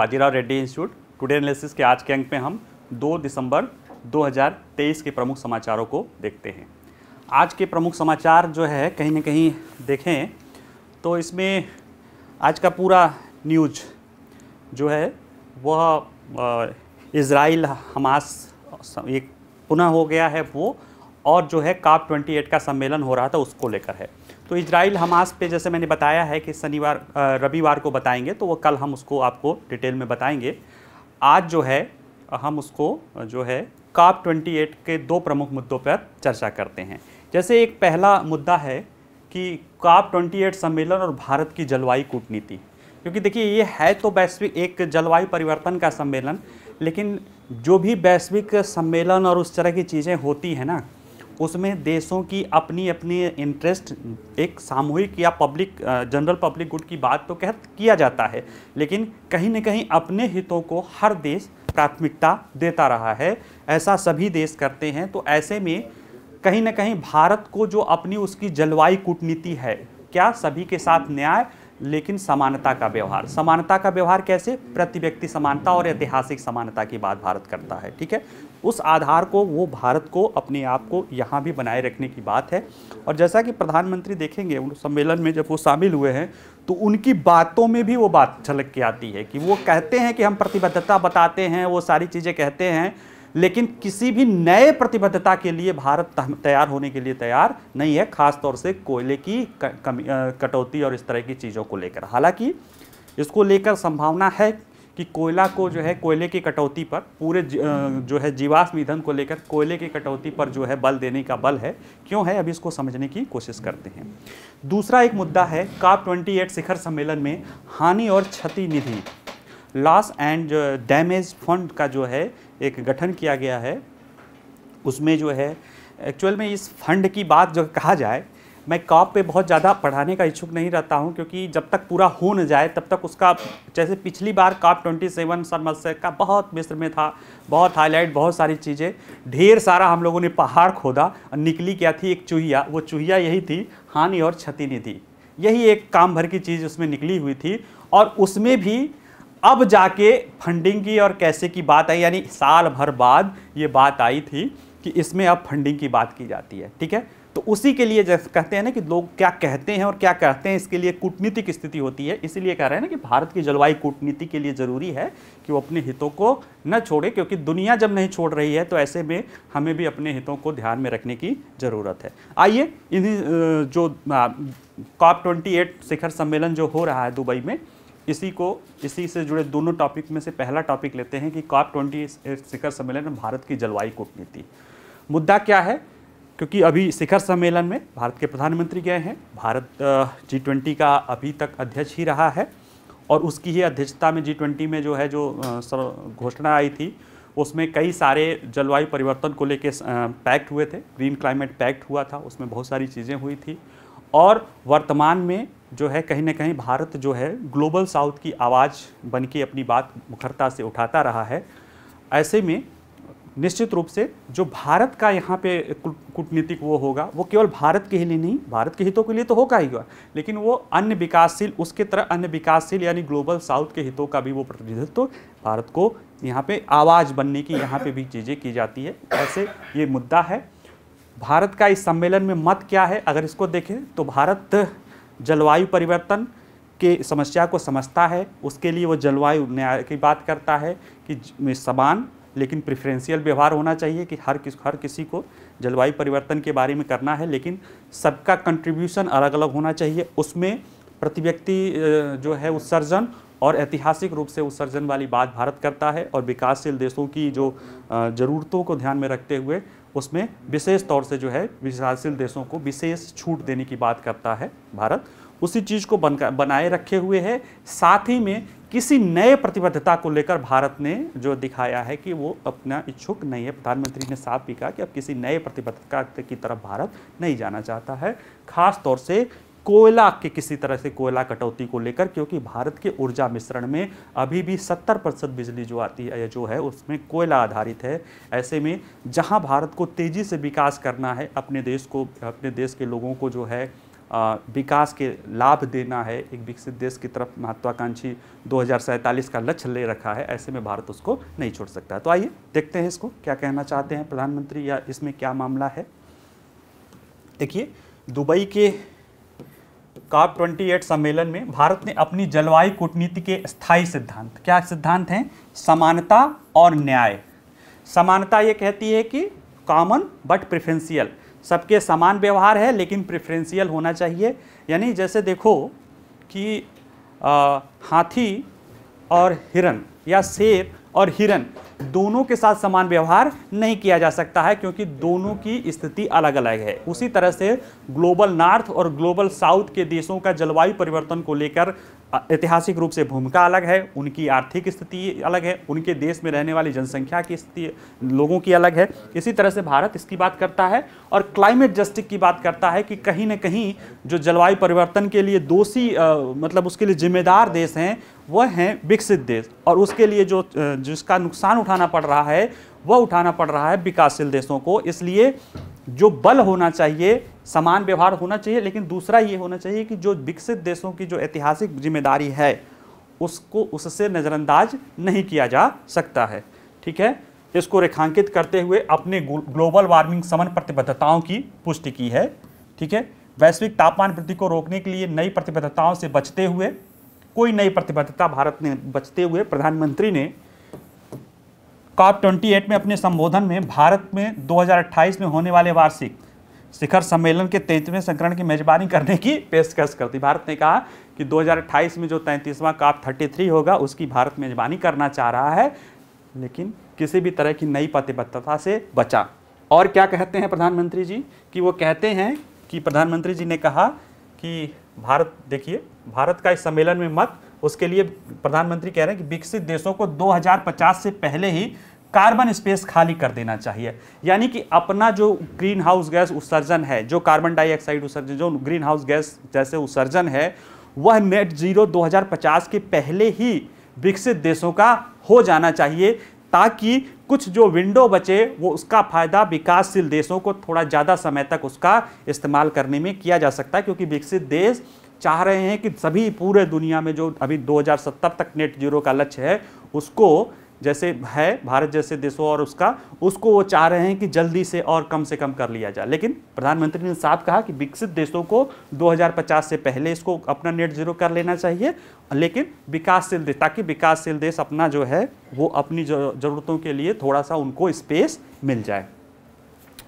Bajirao Reddy institute today analysis के आज के अंक में हम 2 दिसंबर 2023 के प्रमुख समाचारों को देखते हैं आज के प्रमुख समाचार जो है कहीं ना कहीं देखें तो इसमें आज का पूरा न्यूज जो है वह इसराइल हमास एक पुनः हो गया है वो और जो है काप 28 का सम्मेलन हो रहा था उसको लेकर है तो इसराइल हमास पे जैसे मैंने बताया है कि शनिवार रविवार को बताएंगे तो वो कल हम उसको आपको डिटेल में बताएंगे आज जो है हम उसको जो है काप 28 के दो प्रमुख मुद्दों पर चर्चा करते हैं जैसे एक पहला मुद्दा है कि काप 28 सम्मेलन और भारत की जलवायु कूटनीति क्योंकि देखिए ये है तो वैश्विक एक जलवायु परिवर्तन का सम्मेलन लेकिन जो भी वैश्विक सम्मेलन और उस तरह की चीज़ें होती हैं ना उसमें देशों की अपनी अपनी इंटरेस्ट एक सामूहिक या पब्लिक जनरल पब्लिक गुड की बात तो कह किया जाता है लेकिन कहीं ना कहीं अपने हितों को हर देश प्राथमिकता देता रहा है ऐसा सभी देश करते हैं तो ऐसे में कहीं ना कहीं भारत को जो अपनी उसकी जलवायु कूटनीति है क्या सभी के साथ न्याय लेकिन समानता का व्यवहार समानता का व्यवहार कैसे प्रति व्यक्ति समानता और ऐतिहासिक समानता की बात भारत करता है ठीक है उस आधार को वो भारत को अपने आप को यहाँ भी बनाए रखने की बात है और जैसा कि प्रधानमंत्री देखेंगे उन सम्मेलन में जब वो शामिल हुए हैं तो उनकी बातों में भी वो बात झलक के आती है कि वो कहते हैं कि हम प्रतिबद्धता बताते हैं वो सारी चीज़ें कहते हैं लेकिन किसी भी नए प्रतिबद्धता के लिए भारत तैयार होने के लिए तैयार नहीं है खासतौर से कोयले की कटौती और इस तरह की चीज़ों को लेकर हालांकि इसको लेकर संभावना है कि कोयला को जो है कोयले की कटौती पर पूरे जो है जीवाश्म ईंधन को लेकर कोयले की कटौती पर जो है बल देने का बल है क्यों है अभी इसको समझने की कोशिश करते हैं दूसरा एक मुद्दा है काप ट्वेंटी शिखर सम्मेलन में हानि और क्षति निधि लॉस एंड डैमेज फंड का जो है एक गठन किया गया है उसमें जो है एक्चुअल में इस फंड की बात जो कहा जाए मैं कॉप पे बहुत ज़्यादा पढ़ाने का इच्छुक नहीं रहता हूँ क्योंकि जब तक पूरा हो न जाए तब तक उसका जैसे पिछली बार कॉप ट्वेंटी सेवन सनमत्सर का बहुत मिस्र में था बहुत हाईलाइट बहुत सारी चीज़ें ढेर सारा हम लोगों ने पहाड़ खोदा और निकली क्या थी एक चूहिया वो चूहिया यही थी हानि और क्षति निधि यही एक काम भर की चीज़ उसमें निकली हुई थी और उसमें भी अब जाके फंडिंग की और कैसे की बात आई यानी साल भर बाद ये बात आई थी कि इसमें अब फंडिंग की बात की जाती है ठीक है तो उसी के लिए जैसे कहते हैं ना कि लोग क्या कहते हैं और क्या कहते हैं इसके लिए कूटनीतिक स्थिति होती है इसीलिए कह रहे हैं ना कि भारत की जलवायु कूटनीति के लिए ज़रूरी है कि वो अपने हितों को न छोड़े क्योंकि दुनिया जब नहीं छोड़ रही है तो ऐसे में हमें भी अपने हितों को ध्यान में रखने की ज़रूरत है आइए इन्हीं जो कॉप ट्वेंटी शिखर सम्मेलन जो हो रहा है दुबई में इसी को इसी से जुड़े दोनों टॉपिक में से पहला टॉपिक लेते हैं कि कॉप ट्वेंटी शिखर सम्मेलन में भारत की जलवायु कूटनीति मुद्दा क्या है क्योंकि अभी शिखर सम्मेलन में भारत के प्रधानमंत्री गए हैं भारत जी ट्वेंटी का अभी तक अध्यक्ष ही रहा है और उसकी ही अध्यक्षता में जी ट्वेंटी में जो है जो घोषणा आई थी उसमें कई सारे जलवायु परिवर्तन को लेकर पैक्ट हुए थे ग्रीन क्लाइमेट पैक्ट हुआ था उसमें बहुत सारी चीज़ें हुई थी और वर्तमान में जो है कहीं ना कहीं भारत जो है ग्लोबल साउथ की आवाज़ बन के अपनी बात मुखरता से उठाता रहा है ऐसे में निश्चित रूप से जो भारत का यहाँ पे कूटनीतिक वो होगा वो केवल भारत के ही लिए नहीं भारत के हितों के लिए तो होगा ही होगा लेकिन वो अन्य विकासशील उसके तरह अन्य विकासशील यानी ग्लोबल साउथ के हितों का भी वो प्रतिनिधित्व तो भारत को यहाँ पे आवाज़ बनने की यहाँ पे भी चीज़ें की जाती है ऐसे ये मुद्दा है भारत का इस सम्मेलन में मत क्या है अगर इसको देखें तो भारत जलवायु परिवर्तन के समस्या को समझता है उसके लिए वो जलवायु न्याय की बात करता है कि समान लेकिन प्रिफ्रेंशियल व्यवहार होना चाहिए कि हर किस हर किसी को जलवायु परिवर्तन के बारे में करना है लेकिन सबका कंट्रीब्यूशन अलग अलग होना चाहिए उसमें प्रति व्यक्ति जो है उत्सर्जन और ऐतिहासिक रूप से उत्सर्जन वाली बात भारत करता है और विकासशील देशों की जो ज़रूरतों को ध्यान में रखते हुए उसमें विशेष तौर से जो है विकासशील देशों को विशेष छूट देने की बात करता है भारत उसी चीज़ को बन बनाए रखे हुए है साथ ही में किसी नए प्रतिबद्धता को लेकर भारत ने जो दिखाया है कि वो अपना इच्छुक नहीं है प्रधानमंत्री ने साफ भी कहा कि अब किसी नए प्रतिबद्धता की तरफ भारत नहीं जाना चाहता है खास तौर से कोयला के किसी तरह से कोयला कटौती को लेकर क्योंकि भारत के ऊर्जा मिश्रण में अभी भी 70 प्रतिशत बिजली जो आती है जो है उसमें कोयला आधारित है ऐसे में जहां भारत को तेज़ी से विकास करना है अपने देश को अपने देश के लोगों को जो है विकास के लाभ देना है एक विकसित देश की तरफ महत्वाकांक्षी दो का लक्ष्य ले रखा है ऐसे में भारत उसको नहीं छोड़ सकता तो आइए देखते हैं इसको क्या कहना चाहते हैं प्रधानमंत्री या इसमें क्या मामला है देखिए दुबई के काप एट सम्मेलन में भारत ने अपनी जलवायु कूटनीति के स्थायी सिद्धांत क्या सिद्धांत हैं समानता और न्याय समानता ये कहती है कि कॉमन बट प्रिफेंशियल सबके समान व्यवहार है लेकिन प्रेफरेंशियल होना चाहिए यानी जैसे देखो कि आ, हाथी और हिरन या शेर और हिरन दोनों के साथ समान व्यवहार नहीं किया जा सकता है क्योंकि दोनों की स्थिति अलग अलग है उसी तरह से ग्लोबल नॉर्थ और ग्लोबल साउथ के देशों का जलवायु परिवर्तन को लेकर ऐतिहासिक रूप से भूमिका अलग है उनकी आर्थिक स्थिति अलग है उनके देश में रहने वाली जनसंख्या की स्थिति लोगों की अलग है इसी तरह से भारत इसकी बात करता है और क्लाइमेट जस्टिस की बात करता है कि कहीं ना कहीं जो जलवायु परिवर्तन के लिए दोषी मतलब उसके लिए जिम्मेदार देश हैं वह हैं विकसित देश और उसके लिए जो जिसका नुकसान उठाना पड़ रहा है वह उठाना पड़ रहा है विकासशील देशों को इसलिए जो बल होना चाहिए समान व्यवहार होना चाहिए लेकिन दूसरा ये होना चाहिए कि जो विकसित देशों की जो ऐतिहासिक जिम्मेदारी है उसको उससे नज़रअंदाज नहीं किया जा सकता है ठीक है इसको रेखांकित करते हुए अपने ग्लोबल वार्मिंग समन प्रतिबद्धताओं की पुष्टि की है ठीक है वैश्विक तापमान वृद्धि को रोकने के लिए नई प्रतिबद्धताओं से बचते हुए कोई नई प्रतिबद्धता भारत ने बचते हुए प्रधानमंत्री ने कॉप ट्वेंटी में अपने संबोधन में भारत में 2028 में होने वाले वार्षिक शिखर सम्मेलन के तेईसवें संकरण की मेजबानी करने की पेशकश करती भारत ने कहा कि 2028 में जो तैंतीसवां काप 33 होगा उसकी भारत मेजबानी करना चाह रहा है लेकिन किसी भी तरह की नई प्रतिबद्धता से बचा और क्या कहते हैं प्रधानमंत्री जी कि वो कहते हैं कि प्रधानमंत्री जी ने कहा कि भारत देखिए भारत का इस सम्मेलन में मत उसके लिए प्रधानमंत्री कह रहे हैं कि विकसित देशों को 2050 से पहले ही कार्बन स्पेस खाली कर देना चाहिए यानी कि अपना जो ग्रीन हाउस गैस उत्सर्जन है जो कार्बन डाइऑक्साइड उत्सर्जन जो ग्रीन हाउस गैस जैसे उत्सर्जन है वह नेट जीरो 2050 के पहले ही विकसित देशों का हो जाना चाहिए ताकि कुछ जो विंडो बचे वो उसका फ़ायदा विकासशील देशों को थोड़ा ज़्यादा समय तक उसका इस्तेमाल करने में किया जा सकता है क्योंकि विकसित देश चाह रहे हैं कि सभी पूरे दुनिया में जो अभी 2070 तक नेट जीरो का लक्ष्य है उसको जैसे है भारत जैसे देशों और उसका उसको वो चाह रहे हैं कि जल्दी से और कम से कम कर लिया जाए लेकिन प्रधानमंत्री ने साफ कहा कि विकसित देशों को 2050 से पहले इसको अपना नेट जीरो कर लेना चाहिए लेकिन विकासशील देश ताकि विकासशील देश अपना जो है वो अपनी ज़रूरतों के लिए थोड़ा सा उनको स्पेस मिल जाए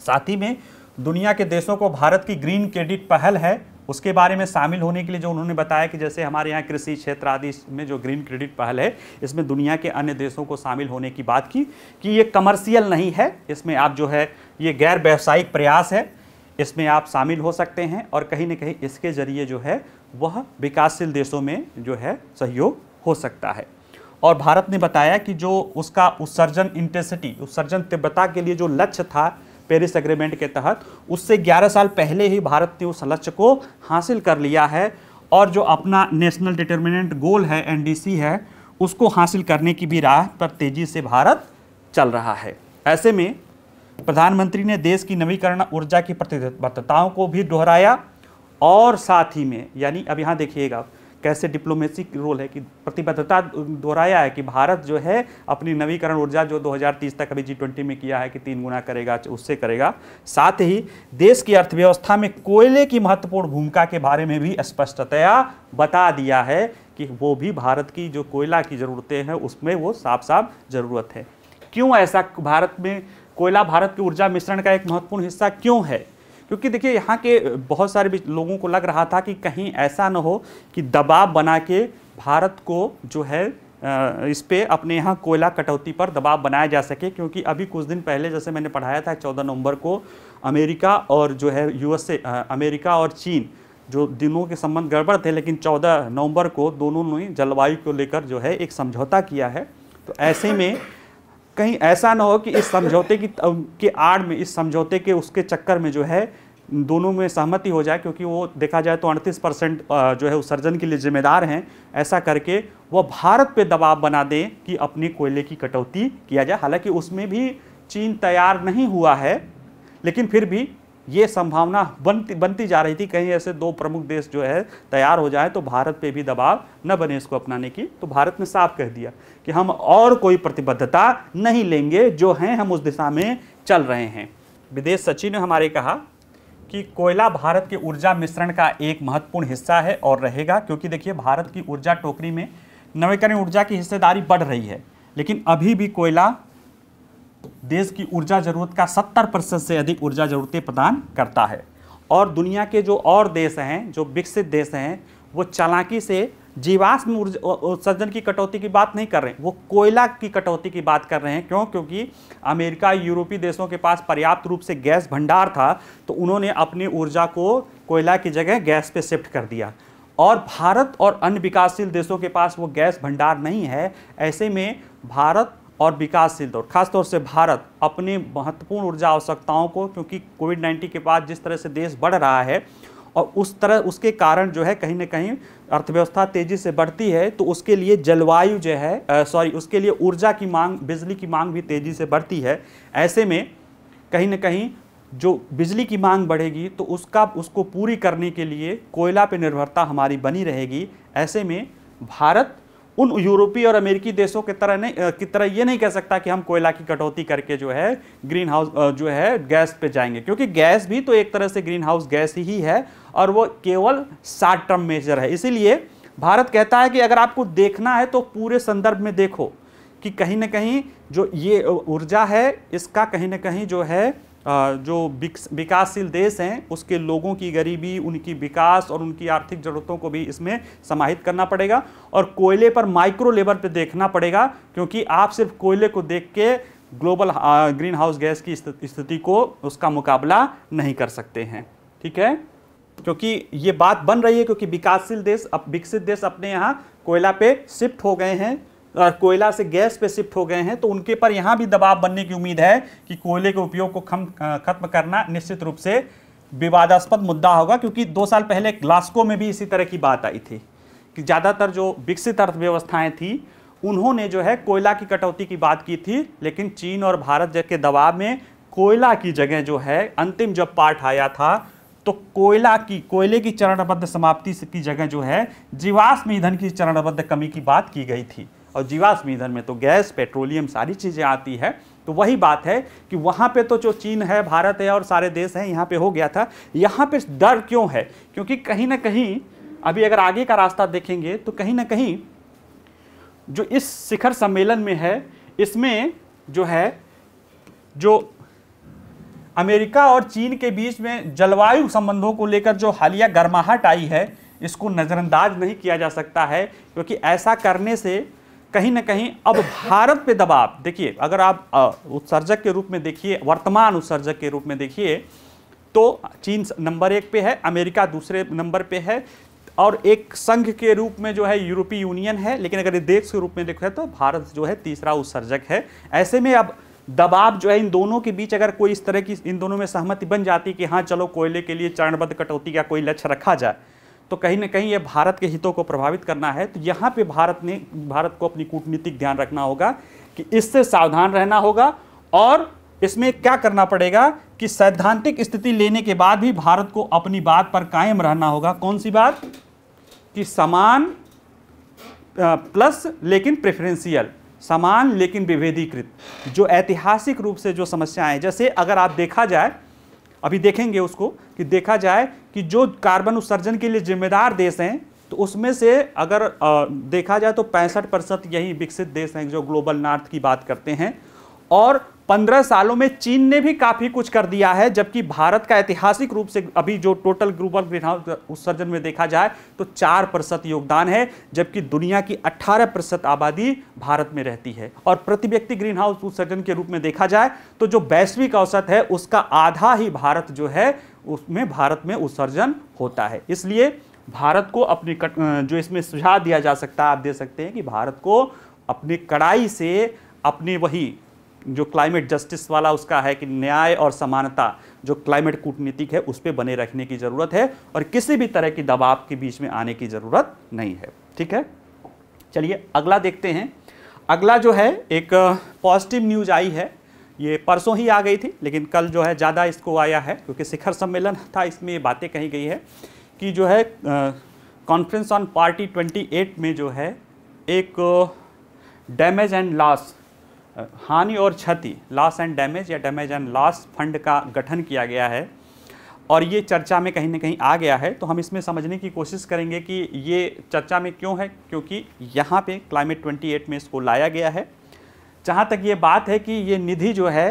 साथ ही में दुनिया के देशों को भारत की ग्रीन क्रेडिट पहल है उसके बारे में शामिल होने के लिए जो उन्होंने बताया कि जैसे हमारे यहाँ कृषि क्षेत्र आदि में जो ग्रीन क्रेडिट पहल है इसमें दुनिया के अन्य देशों को शामिल होने की बात की कि ये कमर्शियल नहीं है इसमें आप जो है ये गैर व्यावसायिक प्रयास है इसमें आप शामिल हो सकते हैं और कहीं ना कहीं इसके ज़रिए जो है वह विकासशील देशों में जो है सहयोग हो सकता है और भारत ने बताया कि जो उसका उत्सर्जन इंटेंसिटी उत्सर्जन तीव्रता के लिए जो लक्ष्य था पेरिस एग्रीमेंट के तहत उससे 11 साल पहले ही भारत ने उस लक्ष्य को हासिल कर लिया है और जो अपना नेशनल डिटर्मिनेंट गोल है एनडीसी है उसको हासिल करने की भी राह पर तेज़ी से भारत चल रहा है ऐसे में प्रधानमंत्री ने देश की नवीकरण ऊर्जा की प्रतिबद्धताओं को भी दोहराया और साथ ही में यानी अब यहाँ देखिएगा कैसे डिप्लोमेसिक रोल है कि प्रतिबद्धता दोहराया है कि भारत जो है अपनी नवीकरण ऊर्जा जो 2030 तक अभी जी ट्वेंटी में किया है कि तीन गुना करेगा उससे करेगा साथ ही देश की अर्थव्यवस्था में कोयले की महत्वपूर्ण भूमिका के बारे में भी स्पष्टतया बता दिया है कि वो भी भारत की जो कोयला की ज़रूरतें हैं उसमें वो साफ साफ ज़रूरत है क्यों ऐसा भारत में कोयला भारत के ऊर्जा मिश्रण का एक महत्वपूर्ण हिस्सा क्यों है क्योंकि देखिए यहाँ के बहुत सारे लोगों को लग रहा था कि कहीं ऐसा न हो कि दबाव बना के भारत को जो है इस पर अपने यहाँ कोयला कटौती पर दबाव बनाया जा सके क्योंकि अभी कुछ दिन पहले जैसे मैंने पढ़ाया था चौदह नवंबर को अमेरिका और जो है यूएसए अमेरिका और चीन जो दिनों के संबंध गड़बड़ थे लेकिन 14 नवंबर को दोनों ने जलवायु को लेकर जो है एक समझौता किया है तो ऐसे में कहीं ऐसा ना हो कि इस समझौते की के आड़ में इस समझौते के उसके चक्कर में जो है दोनों में सहमति हो जाए क्योंकि वो देखा जाए तो अड़तीस परसेंट जो है उत्सर्जन के लिए जिम्मेदार हैं ऐसा करके वह भारत पे दबाव बना दें कि अपने कोयले की कटौती किया जाए हालांकि उसमें भी चीन तैयार नहीं हुआ है लेकिन फिर भी ये संभावना बनती बनती जा रही थी कहीं ऐसे दो प्रमुख देश जो है तैयार हो जाए तो भारत पे भी दबाव न बने इसको अपनाने की तो भारत ने साफ कह दिया कि हम और कोई प्रतिबद्धता नहीं लेंगे जो हैं हम उस दिशा में चल रहे हैं विदेश सचिव ने हमारे कहा कि कोयला भारत के ऊर्जा मिश्रण का एक महत्वपूर्ण हिस्सा है और रहेगा क्योंकि देखिए भारत की ऊर्जा टोकरी में नवीकरण ऊर्जा की हिस्सेदारी बढ़ रही है लेकिन अभी भी कोयला देश की ऊर्जा ज़रूरत का 70 प्रतिशत से अधिक ऊर्जा ज़रूरतें प्रदान करता है और दुनिया के जो और देश हैं जो विकसित देश हैं वो चालाकी से जीवाश्म उत्सर्जन की कटौती की बात नहीं कर रहे हैं वो कोयला की कटौती की बात कर रहे हैं क्यों क्योंकि अमेरिका यूरोपीय देशों के पास पर्याप्त रूप से गैस भंडार था तो उन्होंने अपनी ऊर्जा को कोयला की जगह गैस पे शिफ्ट कर दिया और भारत और अन्य विकासशील देशों के पास वो गैस भंडार नहीं है ऐसे में भारत और विकासशील दौर खासतौर से भारत अपनी महत्वपूर्ण ऊर्जा आवश्यकताओं को क्योंकि कोविड नाइन्टीन के बाद जिस तरह से देश बढ़ रहा है और उस तरह उसके कारण जो है कहीं ना कहीं अर्थव्यवस्था तेज़ी से बढ़ती है तो उसके लिए जलवायु जो है सॉरी उसके लिए ऊर्जा की मांग बिजली की मांग भी तेज़ी से बढ़ती है ऐसे में कहीं ना कहीं जो बिजली की मांग बढ़ेगी तो उसका उसको पूरी करने के लिए कोयला पर निर्भरता हमारी बनी रहेगी ऐसे में भारत उन यूरोपीय और अमेरिकी देशों की तरह नहीं की तरह ये नहीं कह सकता कि हम कोयला की कटौती करके जो है ग्रीन हाउस जो है गैस पे जाएंगे क्योंकि गैस भी तो एक तरह से ग्रीन हाउस गैस ही है और वो केवल शार्ट टर्म मेजर है इसीलिए भारत कहता है कि अगर आपको देखना है तो पूरे संदर्भ में देखो कि कहीं ना कहीं जो ये ऊर्जा है इसका कहीं ना कहीं जो है जो विकासशील देश हैं उसके लोगों की गरीबी उनकी विकास और उनकी आर्थिक ज़रूरतों को भी इसमें समाहित करना पड़ेगा और कोयले पर माइक्रो लेवल पर देखना पड़ेगा क्योंकि आप सिर्फ कोयले को देख के ग्लोबल ग्रीन हाउस गैस की स्थिति को उसका मुकाबला नहीं कर सकते हैं ठीक है क्योंकि ये बात बन रही है क्योंकि विकासशील देश अब विकसित देश अपने यहाँ कोयला पे शिफ्ट हो गए हैं और कोयला से गैस पे शिफ्ट हो गए हैं तो उनके पर यहाँ भी दबाव बनने की उम्मीद है कि कोयले के उपयोग को खम खत्म करना निश्चित रूप से विवादास्पद मुद्दा होगा क्योंकि दो साल पहले ग्लास्को में भी इसी तरह की बात आई थी कि ज़्यादातर जो विकसित अर्थव्यवस्थाएँ थी उन्होंने जो है कोयला की कटौती की बात की थी लेकिन चीन और भारत के दबाव में कोयला की जगह जो है अंतिम जब पार्ट आया था तो कोयला की कोयले की चरणबद्ध समाप्ति की जगह जो है जीवाश्म ईंधन की चरणबद्ध कमी की बात की गई थी और जीवाश्म ईंधन में तो गैस पेट्रोलियम सारी चीज़ें आती है तो वही बात है कि वहाँ पे तो जो चीन है भारत है और सारे देश हैं यहाँ पे हो गया था यहाँ पे डर क्यों है क्योंकि कहीं ना कहीं अभी अगर आगे का रास्ता देखेंगे तो कहीं ना कहीं जो इस शिखर सम्मेलन में है इसमें जो है जो अमेरिका और चीन के बीच में जलवायु संबंधों को लेकर जो हालिया गर्माहट आई है इसको नज़रअंदाज नहीं किया जा सकता है क्योंकि ऐसा करने से कहीं ना कहीं अब भारत पे दबाव देखिए अगर आप उत्सर्जक के रूप में देखिए वर्तमान उत्सर्जक के रूप में देखिए तो चीन नंबर एक पे है अमेरिका दूसरे नंबर पे है और एक संघ के रूप में जो है यूरोपीय यूनियन है लेकिन अगर देश के रूप में देखा तो भारत जो है तीसरा उत्सर्जक है ऐसे में अब दबाव जो है इन दोनों के बीच अगर कोई इस तरह की इन दोनों में सहमति बन जाती कि हाँ चलो कोयले के लिए चरणबद्ध कटौती का कोई लक्ष्य रखा जाए तो कहीं ना कहीं ये भारत के हितों को प्रभावित करना है तो यहाँ पे भारत ने भारत को अपनी कूटनीतिक ध्यान रखना होगा कि इससे सावधान रहना होगा और इसमें क्या करना पड़ेगा कि सैद्धांतिक स्थिति लेने के बाद भी भारत को अपनी बात पर कायम रहना होगा कौन सी बात कि समान प्लस लेकिन प्रेफरेंशियल समान लेकिन विभेदीकृत जो ऐतिहासिक रूप से जो समस्याएं जैसे अगर आप देखा जाए अभी देखेंगे उसको कि देखा जाए कि जो कार्बन उत्सर्जन के लिए जिम्मेदार देश हैं तो उसमें से अगर आ, देखा जाए तो पैंसठ प्रतिशत यही विकसित देश हैं जो ग्लोबल नॉर्थ की बात करते हैं और पंद्रह सालों में चीन ने भी काफ़ी कुछ कर दिया है जबकि भारत का ऐतिहासिक रूप से अभी जो टोटल ग्लोबल ग्रीन हाउस उत्सर्जन में देखा जाए तो चार प्रतिशत योगदान है जबकि दुनिया की अट्ठारह प्रतिशत आबादी भारत में रहती है और प्रति व्यक्ति ग्रीन हाउस उत्सर्जन के रूप में देखा जाए तो जो वैश्विक औसत है उसका आधा ही भारत जो है उसमें भारत में उत्सर्जन होता है इसलिए भारत को अपनी कट, जो इसमें सुझाव दिया जा सकता है आप दे सकते हैं कि भारत को अपनी कड़ाई से अपने वही जो क्लाइमेट जस्टिस वाला उसका है कि न्याय और समानता जो क्लाइमेट कूटनीतिक है उस पर बने रखने की ज़रूरत है और किसी भी तरह की दबाव के बीच में आने की ज़रूरत नहीं है ठीक है चलिए अगला देखते हैं अगला जो है एक पॉजिटिव न्यूज आई है ये परसों ही आ गई थी लेकिन कल जो है ज़्यादा इसको आया है क्योंकि शिखर सम्मेलन था इसमें ये बातें कही गई है कि जो है कॉन्फ्रेंस ऑन पार्टी 28 में जो है एक डैमेज एंड लॉस हानि और क्षति लॉस एंड डैमेज या डैमेज एंड लॉस फंड का गठन किया गया है और ये चर्चा में कहीं ना कहीं आ गया है तो हम इसमें समझने की कोशिश करेंगे कि ये चर्चा में क्यों है क्योंकि यहाँ पे क्लाइमेट 28 में इसको लाया गया है जहाँ तक ये बात है कि ये निधि जो है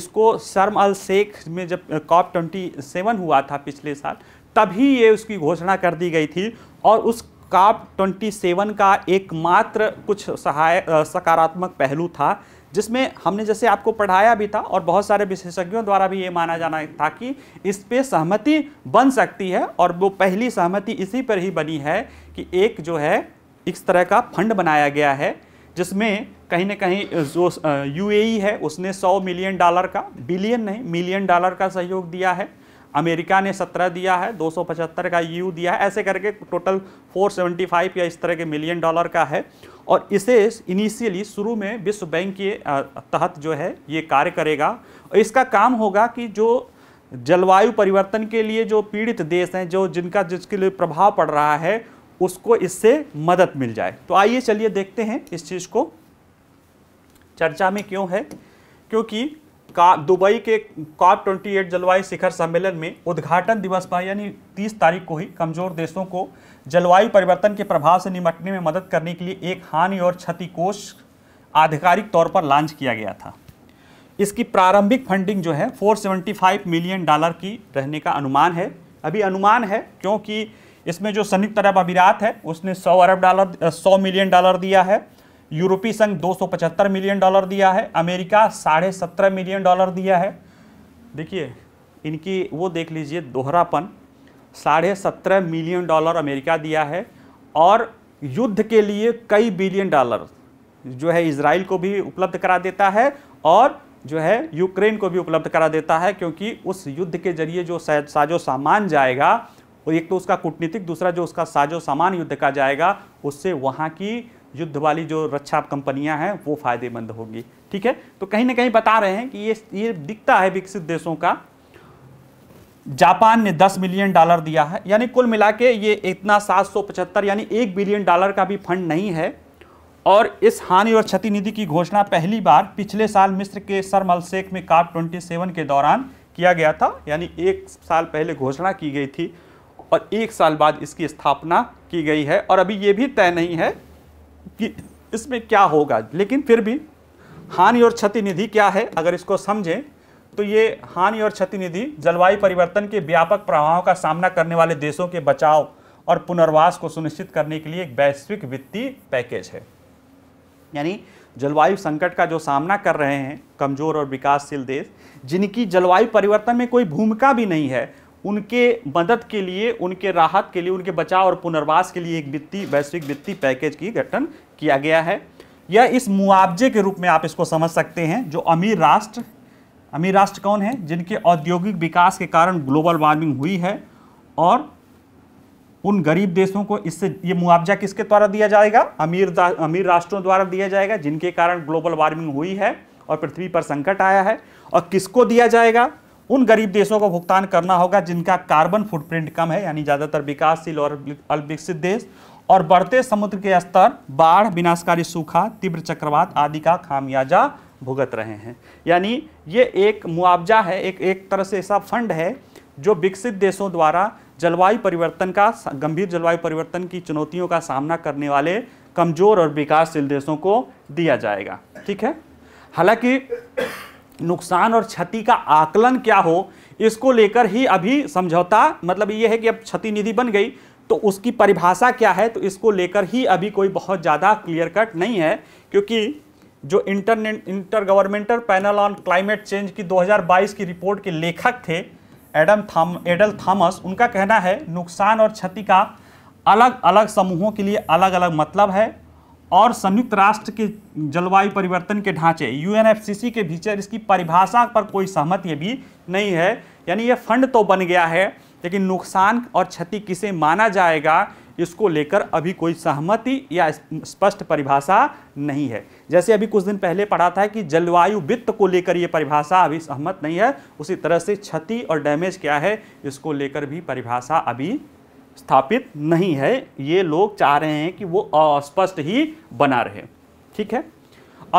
इसको शर्म अल शेख में जब कॉप ट्वेंटी सेवन हुआ था पिछले साल तभी ये उसकी घोषणा कर दी गई थी और उस काप 27 का एकमात्र कुछ सहाय सकारात्मक पहलू था जिसमें हमने जैसे आपको पढ़ाया भी था और बहुत सारे विशेषज्ञों द्वारा भी ये माना जाना था कि इस पे सहमति बन सकती है और वो पहली सहमति इसी पर ही बनी है कि एक जो है इस तरह का फंड बनाया गया है जिसमें कहीं ना कहीं जो यूएई है उसने 100 मिलियन डॉलर का बिलियन नहीं मिलियन डॉलर का सहयोग दिया है अमेरिका ने 17 दिया है 275 का यू दिया है ऐसे करके टोटल 475 या इस तरह के मिलियन डॉलर का है और इसे इनिशियली शुरू में विश्व बैंक के तहत जो है ये कार्य करेगा और इसका काम होगा कि जो जलवायु परिवर्तन के लिए जो पीड़ित देश हैं जो जिनका जिसके लिए प्रभाव पड़ रहा है उसको इससे मदद मिल जाए तो आइए चलिए देखते हैं इस चीज़ को चर्चा में क्यों है क्योंकि का दुबई के कॉप एट जलवायु शिखर सम्मेलन में उद्घाटन दिवस पर यानी 30 तारीख को ही कमजोर देशों को जलवायु परिवर्तन के प्रभाव से निपटने में मदद करने के लिए एक हानि और क्षति कोष आधिकारिक तौर पर लॉन्च किया गया था इसकी प्रारंभिक फंडिंग जो है 475 मिलियन डॉलर की रहने का अनुमान है अभी अनुमान है क्योंकि इसमें जो संयुक्त अरब अमीरात है उसने 100 अरब डॉलर 100 मिलियन डॉलर दिया है यूरोपीय संघ 275 मिलियन डॉलर दिया है अमेरिका साढ़े सत्रह मिलियन डॉलर दिया है देखिए इनकी वो देख लीजिए दोहरापन साढ़े सत्रह मिलियन डॉलर अमेरिका दिया है और युद्ध के लिए कई बिलियन डॉलर जो है इसराइल को भी उपलब्ध करा देता है और जो है यूक्रेन को भी उपलब्ध करा देता है क्योंकि उस युद्ध के जरिए जो साजो सामान जाएगा और एक तो उसका कूटनीतिक दूसरा जो उसका साजो सामान युद्ध का जाएगा उससे वहाँ की युद्ध वाली जो रक्षा कंपनियां हैं वो फायदेमंद होगी ठीक है तो कहीं ना कहीं बता रहे हैं कि ये ये दिखता है विकसित देशों का जापान ने 10 मिलियन डॉलर दिया है यानी कुल मिला के ये इतना 775 यानी एक बिलियन डॉलर का भी फंड नहीं है और इस हानि और क्षति निधि की घोषणा पहली बार पिछले साल मिस्र के सरम अल में काप ट्वेंटी के दौरान किया गया था यानी एक साल पहले घोषणा की गई थी और एक साल बाद इसकी स्थापना की गई है और अभी ये भी तय नहीं है कि इसमें क्या होगा लेकिन फिर भी हानि और क्षति निधि क्या है अगर इसको समझें तो ये हानि और क्षति निधि जलवायु परिवर्तन के व्यापक प्रभावों का सामना करने वाले देशों के बचाव और पुनर्वास को सुनिश्चित करने के लिए एक वैश्विक वित्तीय पैकेज है यानी जलवायु संकट का जो सामना कर रहे हैं कमजोर और विकासशील देश जिनकी जलवायु परिवर्तन में कोई भूमिका भी नहीं है उनके मदद के लिए उनके राहत के लिए उनके बचाव और पुनर्वास के लिए एक वित्तीय वैश्विक वित्तीय पैकेज की गठन किया गया है या इस मुआवजे के रूप में आप इसको समझ सकते हैं जो अमीर राष्ट्र अमीर राष्ट्र कौन है जिनके औद्योगिक विकास के कारण ग्लोबल वार्मिंग हुई है और उन गरीब देशों को इससे ये मुआवजा किसके द्वारा दिया जाएगा अमीर अमीर राष्ट्रों द्वारा दिया जाएगा जिनके कारण ग्लोबल वार्मिंग हुई है और पृथ्वी पर संकट आया है और किसको दिया जाएगा उन गरीब देशों को भुगतान करना होगा जिनका कार्बन फुटप्रिंट कम है यानी ज़्यादातर विकासशील और अल्पविकसित देश और बढ़ते समुद्र के स्तर बाढ़ विनाशकारी सूखा तीव्र चक्रवात आदि का खामियाजा भुगत रहे हैं यानी ये एक मुआवजा है एक एक तरह से ऐसा फंड है जो विकसित देशों द्वारा जलवायु परिवर्तन का गंभीर जलवायु परिवर्तन की चुनौतियों का सामना करने वाले कमजोर और विकासशील देशों को दिया जाएगा ठीक है हालांकि नुकसान और क्षति का आकलन क्या हो इसको लेकर ही अभी समझौता मतलब ये है कि अब क्षति निधि बन गई तो उसकी परिभाषा क्या है तो इसको लेकर ही अभी कोई बहुत ज़्यादा क्लियर कट नहीं है क्योंकि जो internet intergovernmental panel on climate change की 2022 की रिपोर्ट के लेखक थे एडम थाम एडल थॉमस उनका कहना है नुकसान और क्षति का अलग अलग समूहों के लिए अलग अलग मतलब है और संयुक्त राष्ट्र के जलवायु परिवर्तन के ढांचे यूएनएफसीसी के भीतर इसकी परिभाषा पर कोई सहमति भी नहीं है यानी यह फंड तो बन गया है लेकिन नुकसान और क्षति किसे माना जाएगा इसको लेकर अभी कोई सहमति या स्पष्ट परिभाषा नहीं है जैसे अभी कुछ दिन पहले पढ़ा था कि जलवायु वित्त को लेकर यह परिभाषा अभी सहमत नहीं है उसी तरह से क्षति और डैमेज क्या है इसको लेकर भी परिभाषा अभी स्थापित नहीं है ये लोग चाह रहे हैं कि वो अस्पष्ट ही बना रहे ठीक है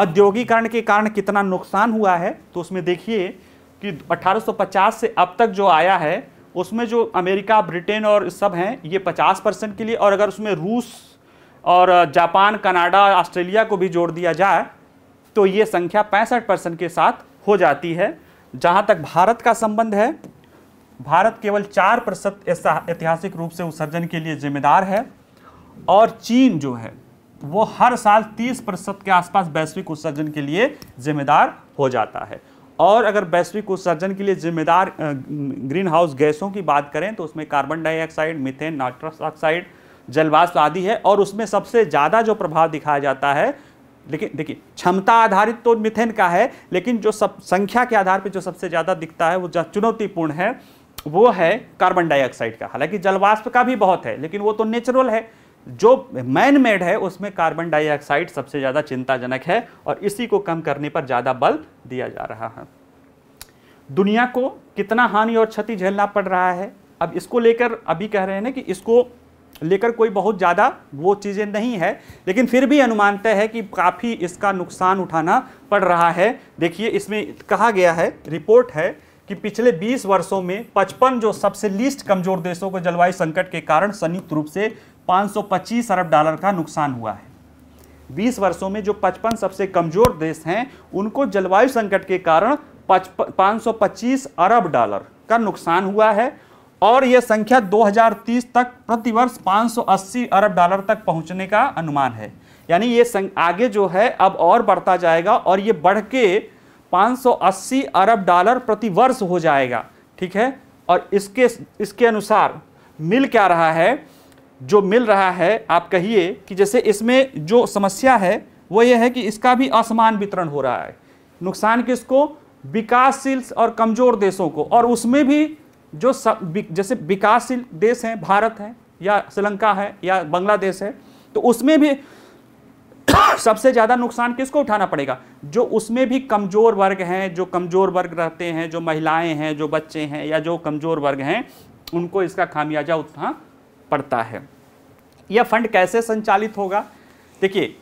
औद्योगिकरण के कारण कितना नुकसान हुआ है तो उसमें देखिए कि 1850 से अब तक जो आया है उसमें जो अमेरिका ब्रिटेन और सब हैं ये 50 परसेंट के लिए और अगर उसमें रूस और जापान कनाडा ऑस्ट्रेलिया को भी जोड़ दिया जाए तो ये संख्या पैंसठ परसेंट के साथ हो जाती है जहाँ तक भारत का संबंध है भारत केवल चार प्रतिशत ऐतिहासिक रूप से उत्सर्जन के लिए जिम्मेदार है और चीन जो है वो हर साल 30 प्रतिशत के आसपास वैश्विक उत्सर्जन के लिए जिम्मेदार हो जाता है और अगर वैश्विक उत्सर्जन के लिए जिम्मेदार ग्रीन हाउस गैसों की बात करें तो उसमें carbon dioxide methane nitrous oxide जलवाष्प आदि है और उसमें सबसे ज़्यादा जो प्रभाव दिखाया जाता है लेकिन देखिए क्षमता आधारित तो मिथेन का है लेकिन जो सब संख्या के आधार पर जो सबसे ज़्यादा दिखता है वो चुनौतीपूर्ण है वो है कार्बन डाइऑक्साइड का हालांकि जलवाष्प का भी बहुत है लेकिन वो तो नेचुरल है जो मैन मेड है उसमें कार्बन डाइऑक्साइड सबसे ज़्यादा चिंताजनक है और इसी को कम करने पर ज़्यादा बल दिया जा रहा है दुनिया को कितना हानि और क्षति झेलना पड़ रहा है अब इसको लेकर अभी कह रहे हैं ना कि इसको लेकर कोई बहुत ज़्यादा वो चीज़ें नहीं है लेकिन फिर भी अनुमान तय है कि काफ़ी इसका नुकसान उठाना पड़ रहा है देखिए इसमें कहा गया है रिपोर्ट है कि पिछले 20 वर्षों में 55 जो सबसे लीस्ट कमजोर देशों को जलवायु संकट के कारण संयुक्त रूप से 525 अरब डॉलर का नुकसान हुआ है 20 वर्षों में जो 55 सबसे कमजोर देश हैं उनको जलवायु संकट के कारण 525 अरब डॉलर का नुकसान हुआ है और यह संख्या 2030 तक प्रतिवर्ष 580 अरब डॉलर तक पहुंचने का अनुमान है यानी ये आगे जो है अब और बढ़ता जाएगा और ये बढ़ के 580 अरब डॉलर प्रति वर्ष हो जाएगा ठीक है और इसके इसके अनुसार मिल क्या रहा है जो मिल रहा है आप कहिए कि जैसे इसमें जो समस्या है वो ये है कि इसका भी असमान वितरण हो रहा है नुकसान किसको विकासशील और कमज़ोर देशों को और उसमें भी जो सब जैसे विकासशील देश हैं भारत है या श्रीलंका है या बांग्लादेश है तो उसमें भी सबसे ज़्यादा नुकसान किसको उठाना पड़ेगा जो उसमें भी कमज़ोर वर्ग हैं जो कमज़ोर वर्ग रहते हैं जो महिलाएं हैं जो बच्चे हैं या जो कमज़ोर वर्ग हैं उनको इसका खामियाजा उठाना पड़ता है यह फंड कैसे संचालित होगा देखिए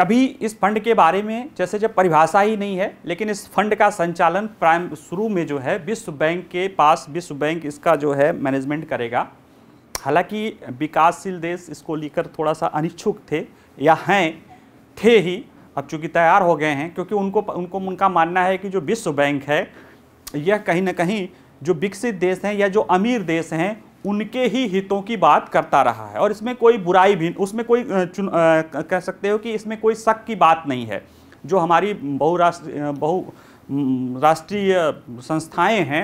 अभी इस फंड के बारे में जैसे जब परिभाषा ही नहीं है लेकिन इस फंड का संचालन प्राइम शुरू में जो है विश्व बैंक के पास विश्व बैंक इसका जो है मैनेजमेंट करेगा हालांकि विकासशील देश इसको लेकर थोड़ा सा अनिच्छुक थे या हैं थे ही अब चूंकि तैयार हो गए हैं क्योंकि उनको उनको उनका मानना है कि जो विश्व बैंक है यह कहीं ना कहीं जो विकसित देश हैं या जो अमीर देश हैं उनके ही हितों की बात करता रहा है और इसमें कोई बुराई भी उसमें कोई चुन आ, कह सकते हो कि इसमें कोई शक की बात नहीं है जो हमारी बहुराष्ट्रीय बहु राष्ट्रीय संस्थाएं हैं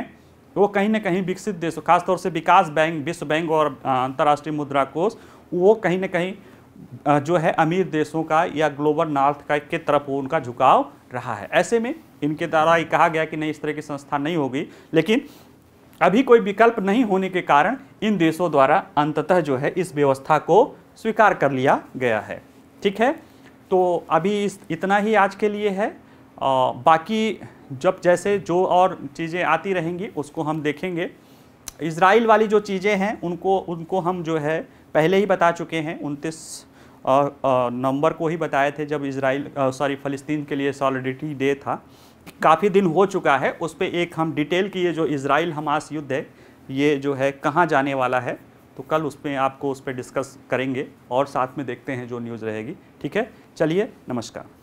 वो कहीं ना कहीं विकसित देशों खासतौर से विकास बैंक विश्व बैंक और अंतर्राष्ट्रीय मुद्रा कोष वो कहीं ना कहीं जो है अमीर देशों का या ग्लोबल नॉर्थ का के तरफ उनका झुकाव रहा है ऐसे में इनके द्वारा ये कहा गया कि नहीं इस तरह की संस्था नहीं होगी लेकिन अभी कोई विकल्प नहीं होने के कारण इन देशों द्वारा अंततः जो है इस व्यवस्था को स्वीकार कर लिया गया है ठीक है तो अभी इस इतना ही आज के लिए है आ, बाकी जब जैसे जो और चीज़ें आती रहेंगी उसको हम देखेंगे इसराइल वाली जो चीज़ें हैं उनको उनको हम जो है पहले ही बता चुके हैं उनतीस नंबर को ही बताए थे जब इसराइल सॉरी फ़लस्तीन के लिए सॉलिडिटी डे था काफ़ी दिन हो चुका है उस पर एक हम डिटेल की ये जो इसराइल हमास युद्ध है ये जो है कहाँ जाने वाला है तो कल उस पर आपको उस पर डिस्कस करेंगे और साथ में देखते हैं जो न्यूज़ रहेगी ठीक है चलिए नमस्कार